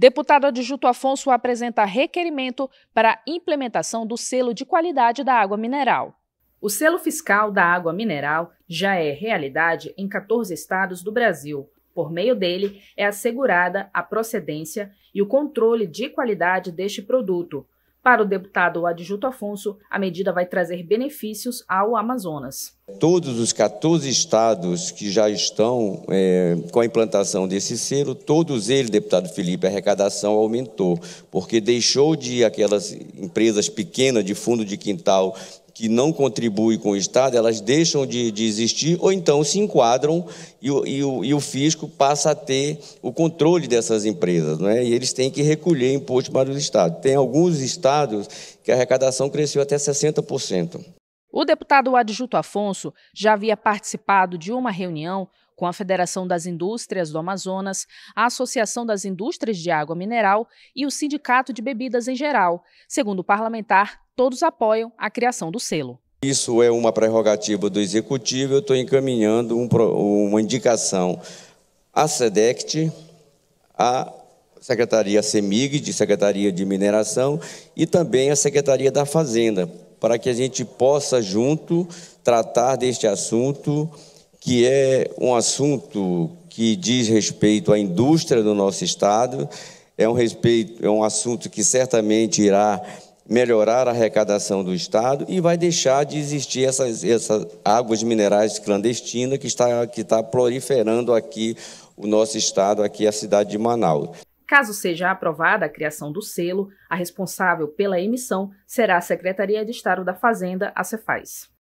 Deputado Adjuto Afonso apresenta requerimento para a implementação do selo de qualidade da água mineral. O selo fiscal da água mineral já é realidade em 14 estados do Brasil. Por meio dele, é assegurada a procedência e o controle de qualidade deste produto, para o deputado Adjuto Afonso, a medida vai trazer benefícios ao Amazonas. Todos os 14 estados que já estão é, com a implantação desse selo, todos eles, deputado Felipe, a arrecadação aumentou, porque deixou de aquelas empresas pequenas de fundo de quintal que não contribuem com o Estado, elas deixam de, de existir ou então se enquadram e o, e, o, e o, fisco passa a ter o controle dessas empresas. Né? E eles têm que recolher imposto para o Estado. Tem alguns Estados que a arrecadação cresceu até 60%. O deputado adjunto Afonso já havia participado de uma reunião com a Federação das Indústrias do Amazonas, a Associação das Indústrias de Água Mineral e o Sindicato de Bebidas em geral. Segundo o parlamentar, todos apoiam a criação do selo. Isso é uma prerrogativa do Executivo. Eu estou encaminhando um, uma indicação à SEDECT, à Secretaria CEMIG, de Secretaria de Mineração, e também à Secretaria da Fazenda, para que a gente possa junto tratar deste assunto, que é um assunto que diz respeito à indústria do nosso estado, é um respeito, é um assunto que certamente irá melhorar a arrecadação do estado e vai deixar de existir essas, essas águas minerais clandestinas que está que está proliferando aqui o nosso estado, aqui a cidade de Manaus. Caso seja aprovada a criação do selo, a responsável pela emissão será a Secretaria de Estado da Fazenda, a Cefaz.